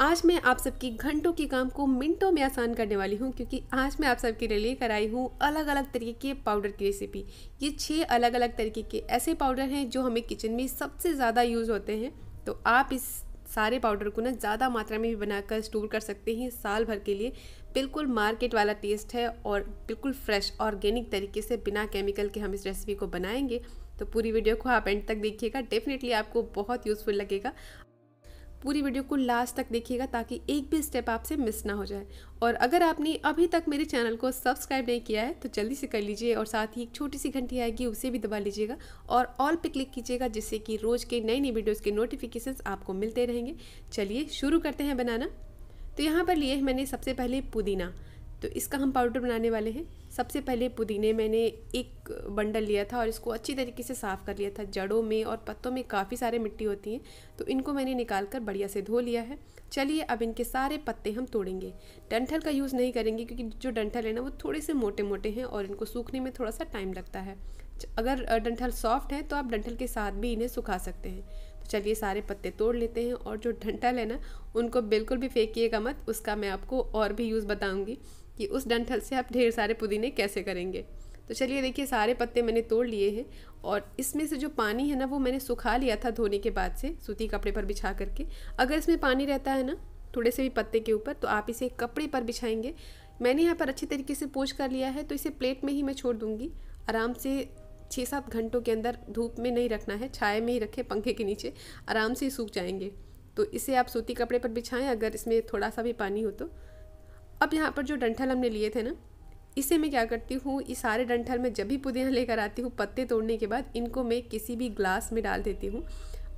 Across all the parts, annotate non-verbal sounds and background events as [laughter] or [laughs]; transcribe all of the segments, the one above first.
आज मैं आप सबकी घंटों के काम को मिनटों में आसान करने वाली हूँ क्योंकि आज मैं आप सबके लिए लेकर आई हूँ अलग अलग तरीके के पाउडर की रेसिपी ये छः अलग अलग तरीके के ऐसे पाउडर हैं जो हमें किचन में सबसे ज़्यादा यूज़ होते हैं तो आप इस सारे पाउडर को ना ज़्यादा मात्रा में भी बनाकर स्टोर कर सकते हैं साल भर के लिए बिल्कुल मार्केट वाला टेस्ट है और बिल्कुल फ्रेश ऑर्गेनिक तरीके से बिना केमिकल के हम इस रेसिपी को बनाएंगे तो पूरी वीडियो को आप एंड तक देखिएगा डेफिनेटली आपको बहुत यूज़फुल लगेगा पूरी वीडियो को लास्ट तक देखिएगा ताकि एक भी स्टेप आपसे मिस ना हो जाए और अगर आपने अभी तक मेरे चैनल को सब्सक्राइब नहीं किया है तो जल्दी से कर लीजिए और साथ ही एक छोटी सी घंटी आएगी उसे भी दबा लीजिएगा और ऑल पे क्लिक कीजिएगा जिससे कि रोज़ के नई नई वीडियोज़ के नोटिफिकेशन आपको मिलते रहेंगे चलिए शुरू करते हैं बनाना तो यहाँ पर लिए मैंने सबसे पहले पुदीना तो इसका हम पाउडर बनाने वाले हैं सबसे पहले पुदीने मैंने एक बंडल लिया था और इसको अच्छी तरीके से साफ़ कर लिया था जड़ों में और पत्तों में काफ़ी सारे मिट्टी होती हैं तो इनको मैंने निकाल कर बढ़िया से धो लिया है चलिए अब इनके सारे पत्ते हम तोड़ेंगे डंठल का यूज़ नहीं करेंगे क्योंकि जो डंठल है ना वो थोड़े से मोटे मोटे हैं और इनको सूखने में थोड़ा सा टाइम लगता है अगर डंठल सॉफ्ट है तो आप डंठल के साथ भी इन्हें सुखा सकते हैं तो चलिए सारे पत्ते तोड़ लेते हैं और जो डंठल है ना उनको बिल्कुल भी फेंकिएगा मत उसका मैं आपको और भी यूज़ बताऊँगी कि उस डंठल से आप ढेर सारे पुदीने कैसे करेंगे तो चलिए देखिए सारे पत्ते मैंने तोड़ लिए हैं और इसमें से जो पानी है ना वो मैंने सुखा लिया था धोने के बाद से सूती कपड़े पर बिछा करके अगर इसमें पानी रहता है ना थोड़े से भी पत्ते के ऊपर तो आप इसे कपड़े पर बिछाएंगे मैंने यहाँ पर अच्छी तरीके से पोछ कर लिया है तो इसे प्लेट में ही मैं छोड़ दूँगी आराम से छः सात घंटों के अंदर धूप में नहीं रखना है छाए में ही रखें पंखे के नीचे आराम से सूख जाएंगे तो इसे आप सूती कपड़े पर बिछाएं अगर इसमें थोड़ा सा भी पानी हो तो अब यहाँ पर जो डंठल हमने लिए थे ना इसे मैं क्या करती हूँ ये सारे डंठल मैं जब भी पुदीना लेकर आती हूँ पत्ते तोड़ने के बाद इनको मैं किसी भी ग्लास में डाल देती हूँ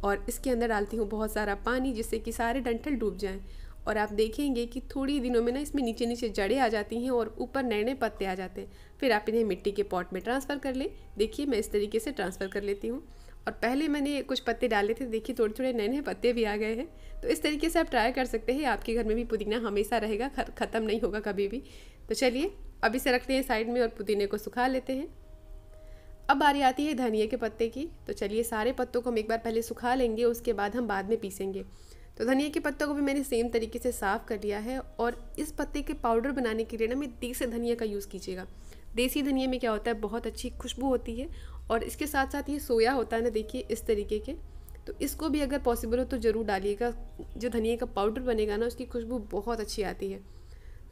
और इसके अंदर डालती हूँ बहुत सारा पानी जिससे कि सारे डंठल डूब जाएँ और आप देखेंगे कि थोड़ी दिनों में ना इसमें नीचे नीचे जड़ें आ जाती हैं और ऊपर नए नए पत्ते आ जाते हैं फिर आप इन्हें मिट्टी के पॉट में ट्रांसफ़र कर लें देखिए मैं इस तरीके से ट्रांसफ़र कर लेती हूँ और पहले मैंने कुछ पत्ते डाले थे देखिए थोड़े थोड़े नए नए पत्ते भी आ गए हैं तो इस तरीके से आप ट्राई कर सकते हैं आपके घर में भी पुदीना हमेशा रहेगा ख़त्म नहीं होगा कभी भी तो चलिए अब इसे रखते हैं साइड में और पुदीने को सुखा लेते हैं अब बारी आती है धनिए के पत्ते की तो चलिए सारे पत्तों को हम एक बार पहले सुखा लेंगे उसके बाद हम बाद में पीसेंगे तो धनिया के पत्तों को भी मैंने सेम तरीके से साफ़ कर लिया है और इस पत्ते के पाउडर बनाने के लिए ना मैं देसी धनिया का यूज़ कीजिएगा देसी धनिया में क्या होता है बहुत अच्छी खुशबू होती है और इसके साथ साथ ये सोया होता है ना देखिए इस तरीके के तो इसको भी अगर पॉसिबल हो तो ज़रूर डालिएगा जो धनिया का पाउडर बनेगा ना उसकी खुशबू बहुत अच्छी आती है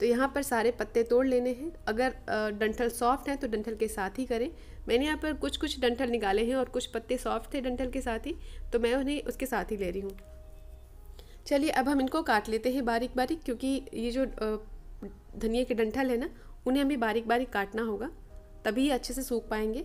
तो यहाँ पर सारे पत्ते तोड़ लेने हैं अगर डंठल सॉफ्ट हैं तो डंठल के साथ ही करें मैंने यहाँ पर कुछ कुछ डंठल निकाले हैं और कुछ पत्ते सॉफ्ट थे डंठल के साथ ही तो मैं उन्हें उसके साथ ही ले रही हूँ चलिए अब हम इनको काट लेते हैं बारीक बारीक क्योंकि ये जो धनिया के डंठल है ना उन्हें हमें बारीक बारीक काटना होगा तभी अच्छे से सूख पाएंगे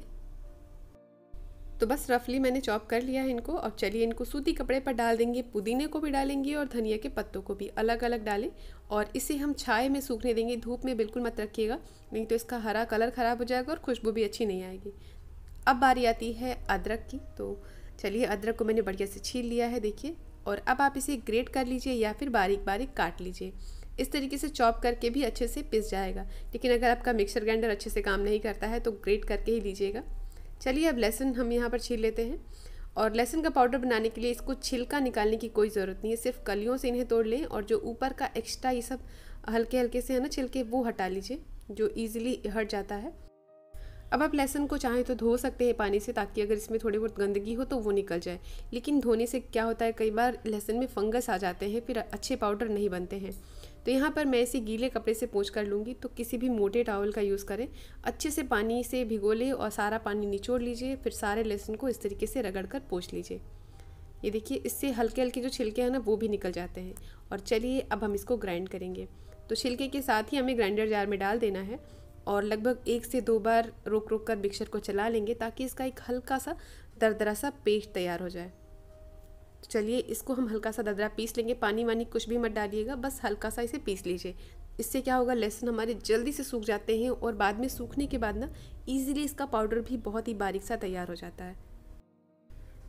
तो बस रफली मैंने चॉप कर लिया है इनको और चलिए इनको सूती कपड़े पर डाल देंगे पुदीने को भी डालेंगे और धनिया के पत्तों को भी अलग अलग डालें और इसे हम छाए में सूखने देंगे धूप में बिल्कुल मत रखिएगा नहीं तो इसका हरा कलर ख़राब हो जाएगा और खुशबू भी अच्छी नहीं आएगी अब बारी आती है अदरक की तो चलिए अदरक को मैंने बढ़िया से छील लिया है देखिए और अब आप इसे ग्रेट कर लीजिए या फिर बारीक बारीक काट लीजिए इस तरीके से चॉप करके भी अच्छे से पिस जाएगा लेकिन अगर आपका मिक्सर ग्राइंडर अच्छे से काम नहीं करता है तो ग्रेट करके ही लीजिएगा चलिए अब लहसुन हम यहाँ पर छील लेते हैं और लहसुन का पाउडर बनाने के लिए इसको छिलका निकालने की कोई ज़रूरत नहीं है सिर्फ कलियों से इन्हें तोड़ लें और जो ऊपर का एक्स्ट्रा ये सब हल्के हल्के से है ना छिलके वो हटा लीजिए जो ईजिली हट जाता है अब आप लहसुन को चाहें तो धो सकते हैं पानी से ताकि अगर इसमें थोड़ी बहुत गंदगी हो तो वो निकल जाए लेकिन धोने से क्या होता है कई बार लहसुन में फंगस आ जाते हैं फिर अच्छे पाउडर नहीं बनते हैं तो यहाँ पर मैं इसे गीले कपड़े से पोंछ कर लूँगी तो किसी भी मोटे टावल का यूज़ करें अच्छे से पानी से भिगो ले और सारा पानी निचोड़ लीजिए फिर सारे लहसुन को इस तरीके से रगड़ कर पोछ लीजिए ये देखिए इससे हल्के हल्के जो छिलके हैं ना वो भी निकल जाते हैं और चलिए अब हम इसको ग्राइंड करेंगे तो छिलके के साथ ही हमें ग्राइंडर जार में डाल देना है और लगभग एक से दो बार रोक रोक कर मिक्सर को चला लेंगे ताकि इसका एक हल्का सा दरदरा सा पेस्ट तैयार हो जाए चलिए इसको हम हल्का सा ददरा पीस लेंगे पानी वानी कुछ भी मत डालिएगा बस हल्का सा इसे पीस लीजिए इससे क्या होगा लहसुन हमारे जल्दी से सूख जाते हैं और बाद में सूखने के बाद ना ईजिली इसका पाउडर भी बहुत ही बारीक सा तैयार हो जाता है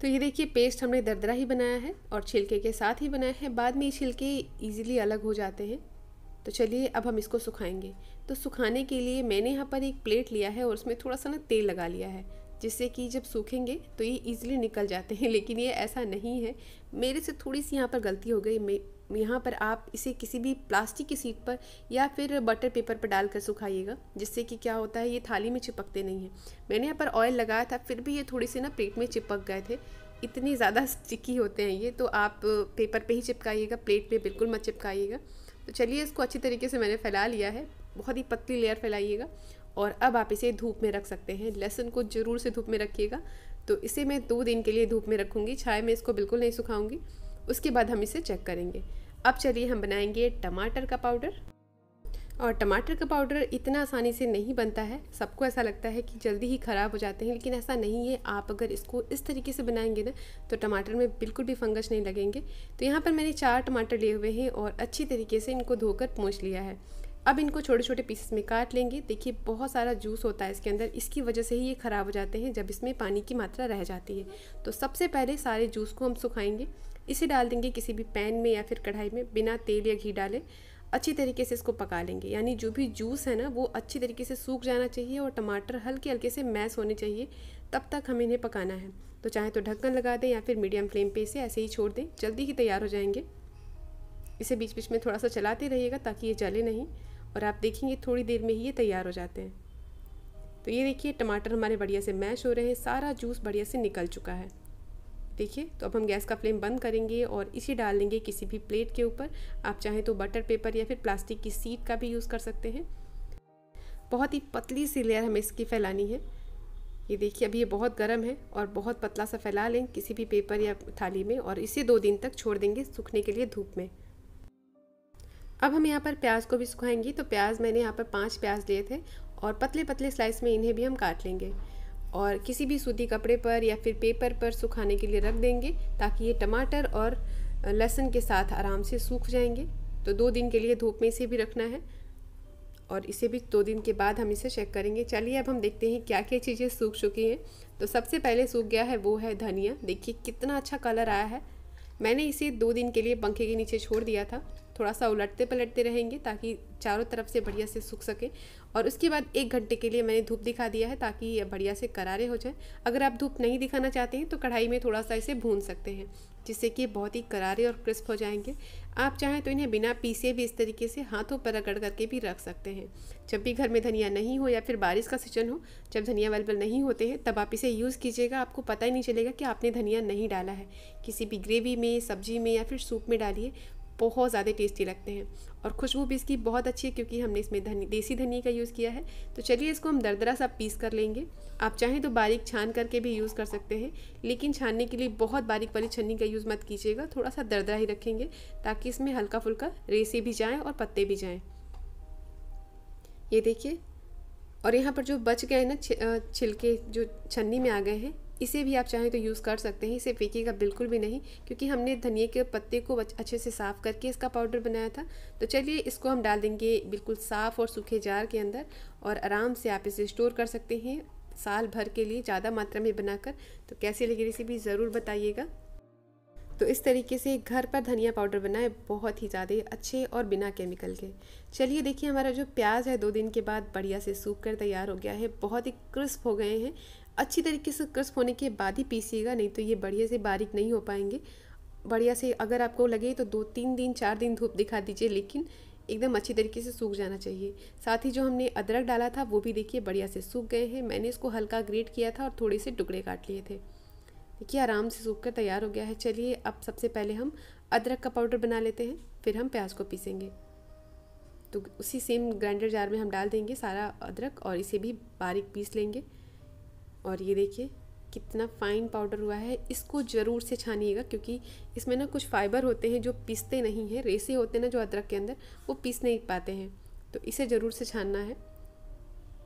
तो ये देखिए पेस्ट हमने दरदरा ही बनाया है और छिलके के साथ ही बनाया है बाद में ये छिलके ईजिली अलग हो जाते हैं तो चलिए अब हम इसको सुखाएंगे तो सुखाने के लिए मैंने यहाँ पर एक प्लेट लिया है और उसमें थोड़ा सा ना तेल लगा लिया है जिससे कि जब सूखेंगे तो ये ईज़िली निकल जाते हैं [laughs] लेकिन ये ऐसा नहीं है मेरे से थोड़ी सी यहाँ पर गलती हो गई मैं यहाँ पर आप इसे किसी भी प्लास्टिक की सीट पर या फिर बटर पेपर पर डालकर सुखाइएगा जिससे कि क्या होता है ये थाली में चिपकते नहीं हैं मैंने यहाँ पर ऑयल लगाया था फिर भी ये थोड़ी सी ना प्लेट में चिपक गए थे इतने ज़्यादा स्टिकी [laughs] होते हैं ये तो आप पेपर पे ही चिपकाइएगा प्लेट पर बिल्कुल मत चिपकाइएगा तो चलिए इसको अच्छी तरीके से मैंने फैला लिया है बहुत ही पतली लेयर फैलाइएगा और अब आप इसे धूप में रख सकते हैं लहसुन को ज़रूर से धूप में रखिएगा तो इसे मैं दो दिन के लिए धूप में रखूँगी छाए में इसको बिल्कुल नहीं सुखाऊँगी उसके बाद हम इसे चेक करेंगे अब चलिए हम बनाएंगे टमाटर का पाउडर और टमाटर का पाउडर इतना आसानी से नहीं बनता है सबको ऐसा लगता है कि जल्दी ही ख़राब हो जाते हैं लेकिन ऐसा नहीं है आप अगर इसको इस तरीके से बनाएंगे ना तो टमाटर में बिल्कुल भी फंगस नहीं लगेंगे तो यहाँ पर मैंने चार टमाटर लिए हुए हैं और अच्छी तरीके से इनको धोकर पूछ लिया है अब इनको छोटे छोटे पीसेस में काट लेंगे देखिए बहुत सारा जूस होता है इसके अंदर इसकी वजह से ही ये ख़राब हो जाते हैं जब इसमें पानी की मात्रा रह जाती है तो सबसे पहले सारे जूस को हम सुखाएंगे इसे डाल देंगे किसी भी पैन में या फिर कढ़ाई में बिना तेल या घी डाले अच्छी तरीके से इसको पका लेंगे यानी जो भी जूस है ना वो अच्छी तरीके से सूख जाना चाहिए और टमाटर हल्के हल्के से मैस होने चाहिए तब तक हमें इन्हें पकाना है तो चाहे तो ढक्कन लगा दें या फिर मीडियम फ्लेम पे इसे ऐसे ही छोड़ दें जल्दी ही तैयार हो जाएंगे इसे बीच बीच में थोड़ा सा चलाते रहिएगा ताकि ये जले नहीं और आप देखेंगे थोड़ी देर में ही ये तैयार हो जाते हैं तो ये देखिए टमाटर हमारे बढ़िया से मैश हो रहे हैं सारा जूस बढ़िया से निकल चुका है देखिए तो अब हम गैस का फ्लेम बंद करेंगे और इसे डाल लेंगे किसी भी प्लेट के ऊपर आप चाहें तो बटर पेपर या फिर प्लास्टिक की सीट का भी यूज़ कर सकते हैं बहुत ही पतली सी लेयर हमें इसकी फैलानी है ये देखिए अभी ये बहुत गर्म है और बहुत पतला सा फैला लें किसी भी पेपर या थाली में और इसे दो दिन तक छोड़ देंगे सूखने के लिए धूप में अब हम यहाँ पर प्याज को भी सुखाएंगे तो प्याज मैंने यहाँ पर पाँच प्याज लिए थे और पतले पतले स्लाइस में इन्हें भी हम काट लेंगे और किसी भी सूती कपड़े पर या फिर पेपर पर सुखाने के लिए रख देंगे ताकि ये टमाटर और लहसुन के साथ आराम से सूख जाएंगे तो दो दिन के लिए धूप में इसे भी रखना है और इसे भी दो दिन के बाद हम इसे चेक करेंगे चलिए अब हम देखते हैं क्या क्या चीज़ें सूख चुकी हैं तो सबसे पहले सूख गया है वो है धनिया देखिए कितना अच्छा कलर आया है मैंने इसे दो दिन के लिए पंखे के नीचे छोड़ दिया था थोड़ा सा उलटते पलटते रहेंगे ताकि चारों तरफ से बढ़िया से सूख सके और उसके बाद एक घंटे के लिए मैंने धूप दिखा दिया है ताकि ये बढ़िया से करारे हो जाए अगर आप धूप नहीं दिखाना चाहते हैं तो कढ़ाई में थोड़ा सा इसे भून सकते हैं जिससे कि बहुत ही करारे और क्रिस्प हो जाएंगे आप चाहें तो इन्हें बिना पीसे भी इस तरीके से हाथों पर रगड़ करके भी रख सकते हैं जब भी घर में धनिया नहीं हो या फिर बारिश का सीजन हो जब धनिया अवेलेबल नहीं होते हैं तब आप इसे यूज़ कीजिएगा आपको पता ही नहीं चलेगा कि आपने धनिया नहीं डाला है किसी भी ग्रेवी में सब्जी में या फिर सूप में डालिए बहुत ज़्यादा टेस्टी लगते हैं और खुशबू भी इसकी बहुत अच्छी है क्योंकि हमने इसमें धनी देसी धनी का यूज़ किया है तो चलिए इसको हम दरदरा सा पीस कर लेंगे आप चाहें तो बारीक छान करके भी यूज़ कर सकते हैं लेकिन छानने के लिए बहुत बारीक वाली छन्नी का यूज़ मत कीजिएगा थोड़ा सा दरदरा ही रखेंगे ताकि इसमें हल्का फुल्का रेसे भी जाएँ और पत्ते भी जाएँ ये देखिए और यहाँ पर जो बच गए ना छिलके जो छन्नी में आ गए हैं इसे भी आप चाहें तो यूज़ कर सकते हैं इसे फेंकेगा बिल्कुल भी नहीं क्योंकि हमने धनिया के पत्ते को अच्छे से साफ़ करके इसका पाउडर बनाया था तो चलिए इसको हम डाल देंगे बिल्कुल साफ़ और सूखे जार के अंदर और आराम से आप इसे स्टोर कर सकते हैं साल भर के लिए ज़्यादा मात्रा में बनाकर तो कैसी लगी रेसिपी ज़रूर बताइएगा तो इस तरीके से घर पर धनिया पाउडर बनाए बहुत ही ज़्यादा अच्छे और बिना केमिकल के चलिए देखिए हमारा जो प्याज है दो दिन के बाद बढ़िया से सूख कर तैयार हो गया है बहुत ही क्रिस्प हो गए हैं अच्छी तरीके से क्रिस्प होने के बाद ही पीसीएगा नहीं तो ये बढ़िया से बारीक नहीं हो पाएंगे बढ़िया से अगर आपको लगे तो दो तीन दिन चार दिन धूप दिखा दीजिए लेकिन एकदम अच्छी तरीके से सूख जाना चाहिए साथ ही जो हमने अदरक डाला था वो भी देखिए बढ़िया से सूख गए हैं मैंने इसको हल्का ग्रेट किया था और थोड़े से टुकड़े काट लिए थे देखिए आराम से सूख कर तैयार हो गया है चलिए अब सबसे पहले हम अदरक का पाउडर बना लेते हैं फिर हम प्याज को पीसेंगे तो उसी सेम ग्राइंडर जार में हम डाल देंगे सारा अदरक और इसे भी बारीक पीस लेंगे और ये देखिए कितना फाइन पाउडर हुआ है इसको ज़रूर से छानिएगा क्योंकि इसमें ना कुछ फाइबर होते हैं जो पीसते नहीं हैं रेसे होते हैं ना जो अदरक के अंदर वो पीस नहीं पाते हैं तो इसे ज़रूर से छानना है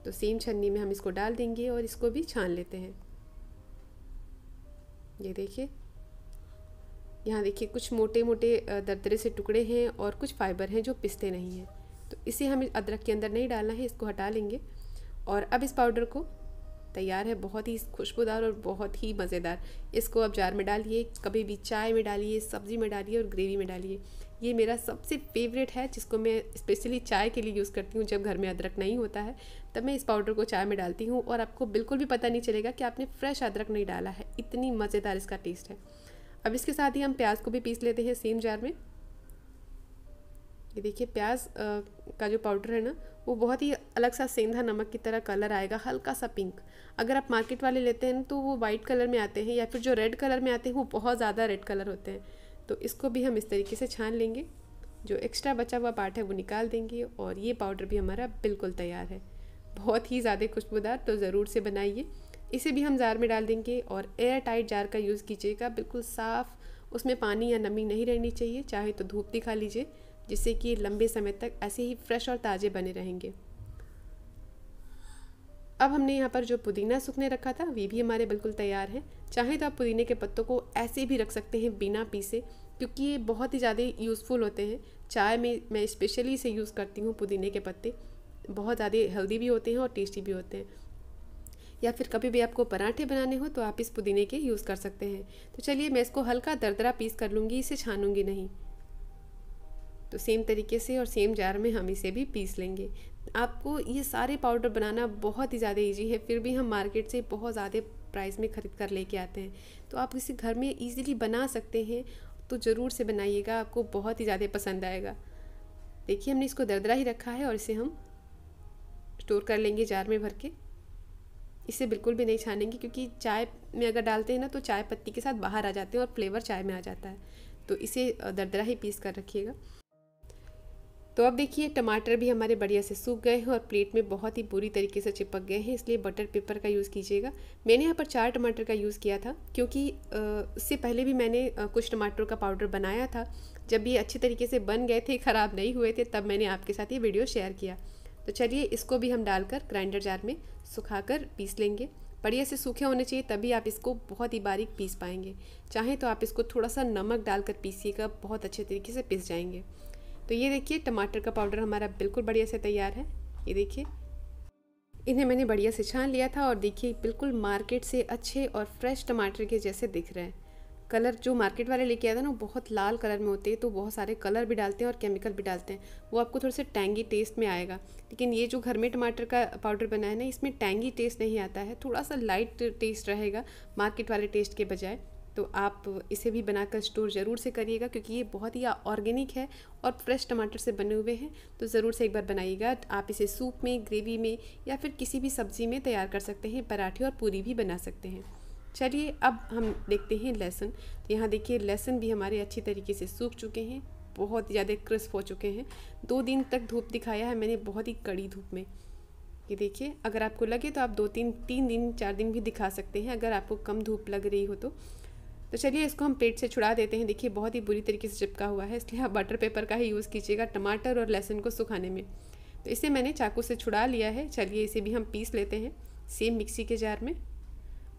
तो सेम छन्नी में हम इसको डाल देंगे और इसको भी छान लेते हैं ये देखिए यहाँ देखिए कुछ मोटे मोटे दरदरे से टुकड़े हैं और कुछ फाइबर हैं जो पिसते नहीं हैं तो इसे हमें अदरक के अंदर नहीं डालना है इसको हटा लेंगे और अब इस पाउडर को तैयार है बहुत ही खुशबूदार और बहुत ही मज़ेदार इसको आप जार में डालिए कभी भी चाय में डालिए सब्ज़ी में डालिए और ग्रेवी में डालिए ये मेरा सबसे फेवरेट है जिसको मैं स्पेशली चाय के लिए यूज़ करती हूँ जब घर में अदरक नहीं होता है तब मैं इस पाउडर को चाय में डालती हूँ और आपको बिल्कुल भी पता नहीं चलेगा कि आपने फ्रेश अदरक नहीं डाला है इतनी मज़ेदार इसका टेस्ट है अब इसके साथ ही हम प्याज को भी पीस लेते हैं सेम जार में ये देखिए प्याज का जो पाउडर है ना वो बहुत ही अलग सा सेंधा नमक की तरह कलर आएगा हल्का सा पिंक अगर आप मार्केट वाले लेते हैं तो वो वाइट कलर में आते हैं या फिर जो रेड कलर में आते हैं वो बहुत ज़्यादा रेड कलर होते हैं तो इसको भी हम इस तरीके से छान लेंगे जो एक्स्ट्रा बचा हुआ पार्ट है वो निकाल देंगे और ये पाउडर भी हमारा बिल्कुल तैयार है बहुत ही ज़्यादा खुशबूदार तो ज़रूर से बनाइए इसे भी हम जार में डाल देंगे और एयर टाइट जार का यूज़ कीजिएगा बिल्कुल साफ़ उसमें पानी या नमी नहीं रहनी चाहिए चाहे तो धूप दिखा लीजिए जिससे कि लंबे समय तक ऐसे ही फ्रेश और ताज़े बने रहेंगे अब हमने यहाँ पर जो पुदीना सूखने रखा था वे भी हमारे बिल्कुल तैयार हैं चाहे तो आप पुदीने के पत्तों को ऐसे भी रख सकते हैं बिना पीसे क्योंकि ये बहुत ही ज़्यादा यूज़फुल होते हैं चाय में मैं स्पेशली इसे यूज़ करती हूँ पुदीने के पत्ते बहुत ज़्यादा हेल्दी भी होते हैं और टेस्टी भी होते हैं या फिर कभी भी आपको पराठे बनाने हो तो आप इस पुदीने के यूज़ कर सकते हैं तो चलिए मैं इसको हल्का दरदरा पीस कर लूँगी इसे छानूँगी नहीं तो सेम तरीके से और सेम जार में हम इसे भी पीस लेंगे आपको ये सारे पाउडर बनाना बहुत ही ज़्यादा ईजी है फिर भी हम मार्केट से बहुत ज़्यादा प्राइस में ख़रीद कर लेके आते हैं तो आप इसे घर में ईजीली बना सकते हैं तो ज़रूर से बनाइएगा आपको बहुत ही ज़्यादा पसंद आएगा देखिए हमने इसको दरदरा ही रखा है और इसे हम स्टोर कर लेंगे जार में भर के इसे बिल्कुल भी नहीं छानेंगे क्योंकि चाय में अगर डालते हैं ना तो चाय पत्ती के साथ बाहर आ जाते हैं और फ्लेवर चाय में आ जाता है तो इसे दरदरा ही पीस कर रखिएगा तो अब देखिए टमाटर भी हमारे बढ़िया से सूख गए हैं और प्लेट में बहुत ही बुरी तरीके से चिपक गए हैं इसलिए बटर पेपर का यूज़ कीजिएगा मैंने यहाँ पर चार टमाटर का यूज़ किया था क्योंकि इससे पहले भी मैंने कुछ टमाटरों का पाउडर बनाया था जब ये अच्छे तरीके से बन गए थे ख़राब नहीं हुए थे तब मैंने आपके साथ ये वीडियो शेयर किया तो चलिए इसको भी हम डालकर ग्राइंडर जार में सुखा कर पीस लेंगे बढ़िया से सूखे होने चाहिए तभी आप इसको बहुत ही बारीक पीस पाएंगे चाहें तो आप इसको थोड़ा सा नमक डालकर पीसिएगा बहुत अच्छे तरीके से पीस जाएंगे तो ये देखिए टमाटर का पाउडर हमारा बिल्कुल बढ़िया से तैयार है ये देखिए इन्हें मैंने बढ़िया से छान लिया था और देखिए बिल्कुल मार्केट से अच्छे और फ्रेश टमाटर के जैसे दिख रहे हैं कलर जो मार्केट वाले लेके आए थे ना बहुत लाल कलर में होते हैं तो बहुत सारे कलर भी डालते हैं और केमिकल भी डालते हैं वो आपको थोड़े से टैंगी टेस्ट में आएगा लेकिन ये जो घर में टमाटर का पाउडर बना है ना इसमें टैंगी टेस्ट नहीं आता है थोड़ा सा लाइट टेस्ट रहेगा मार्केट वाले टेस्ट के बजाय तो आप इसे भी बनाकर स्टोर ज़रूर से करिएगा क्योंकि ये बहुत ही ऑर्गेनिक है और फ्रेश टमाटर से बने हुए हैं तो ज़रूर से एक बार बनाइएगा आप इसे सूप में ग्रेवी में या फिर किसी भी सब्ज़ी में तैयार कर सकते हैं पराठे और पूरी भी बना सकते हैं चलिए अब हम देखते हैं लहसुन तो यहाँ देखिए लहसुन भी हमारे अच्छी तरीके से सूख चुके हैं बहुत ज़्यादा क्रिस्प हो चुके हैं दो दिन तक धूप दिखाया है मैंने बहुत ही कड़ी धूप में ये देखिए अगर आपको लगे तो आप दो तीन तीन दिन चार दिन भी दिखा सकते हैं अगर आपको कम धूप लग रही हो तो तो चलिए इसको हम पेट से छुड़ा देते हैं देखिए बहुत ही बुरी तरीके से चिपका हुआ है इसलिए आप बटर पेपर का ही यूज़ कीजिएगा टमाटर और लहसुन को सुखाने में तो इसे मैंने चाकू से छुड़ा लिया है चलिए इसे भी हम पीस लेते हैं सेम मिक्सी के जार में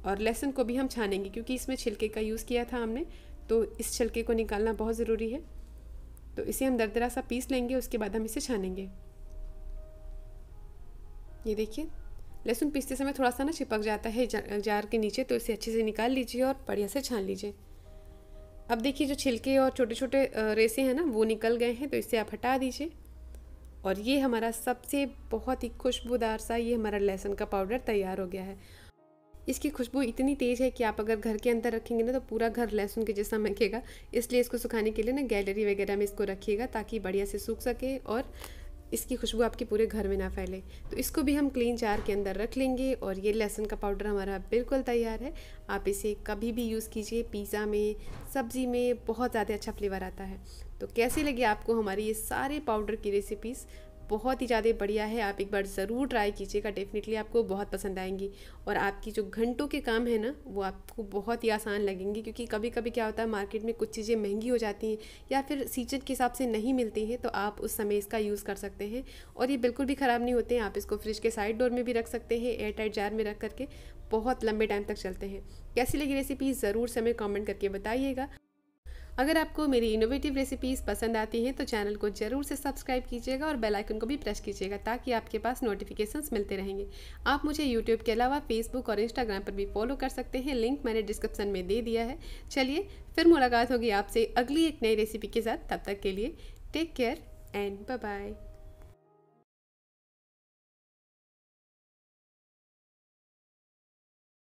और लहसुन को भी हम छानेंगे क्योंकि इसमें छिलके का यूज़ किया था हमने तो इस छिलके को निकालना बहुत ज़रूरी है तो इसे हम दरदरा सा पीस लेंगे उसके बाद हम इसे छानेंगे ये देखिए लहसुन पीसते समय थोड़ा सा ना चिपक जाता है जार के नीचे तो इसे अच्छे से निकाल लीजिए और बढ़िया से छान लीजिए अब देखिए जो छिलके और छोटे छोटे रेसे हैं ना वो निकल गए हैं तो इसे आप हटा दीजिए और ये हमारा सबसे बहुत ही खुशबूदार सा ये हमारा लहसुन का पाउडर तैयार हो गया है इसकी खुशबू इतनी तेज़ है कि आप अगर घर के अंदर रखेंगे ना तो पूरा घर लहसुन के जैसा महकेगा इसलिए इसको सुखाने के लिए ना गैलरी वगैरह में इसको रखिएगा ताकि बढ़िया से सूख सके और इसकी खुशबू आपके पूरे घर में ना फैले तो इसको भी हम क्लीन जार के अंदर रख लेंगे और ये लहसुन का पाउडर हमारा बिल्कुल तैयार है आप इसे कभी भी यूज़ कीजिए पिज़्ज़ा में सब्ज़ी में बहुत ज़्यादा अच्छा फ्लेवर आता है तो कैसे लगे आपको हमारी ये सारे पाउडर की रेसिपीज़ बहुत ही ज़्यादा बढ़िया है आप एक बार ज़रूर ट्राई कीजिएगा डेफिनेटली आपको बहुत पसंद आएंगी और आपकी जो घंटों के काम है ना वो आपको बहुत ही आसान लगेंगी क्योंकि कभी कभी क्या होता है मार्केट में कुछ चीज़ें महंगी हो जाती हैं या फिर सीजन के हिसाब से नहीं मिलती हैं तो आप उस समय इसका यूज़ कर सकते हैं और ये बिल्कुल भी ख़राब नहीं होते हैं आप इसको फ्रिज के साइड डोर में भी रख सकते हैं एयर टाइट जार में रख करके बहुत लंबे टाइम तक चलते हैं कैसी लगी रेसिपी ज़रूर से हमें करके बताइएगा अगर आपको मेरी इनोवेटिव रेसिपीज़ पसंद आती हैं तो चैनल को ज़रूर से सब्सक्राइब कीजिएगा और बेल आइकन को भी प्रेस कीजिएगा ताकि आपके पास नोटिफिकेशंस मिलते रहेंगे आप मुझे यूट्यूब के अलावा फेसबुक और इंस्टाग्राम पर भी फॉलो कर सकते हैं लिंक मैंने डिस्क्रिप्सन में दे दिया है चलिए फिर मुलाकात होगी आपसे अगली एक नई रेसिपी के साथ तब तक के लिए टेक केयर एंड बाय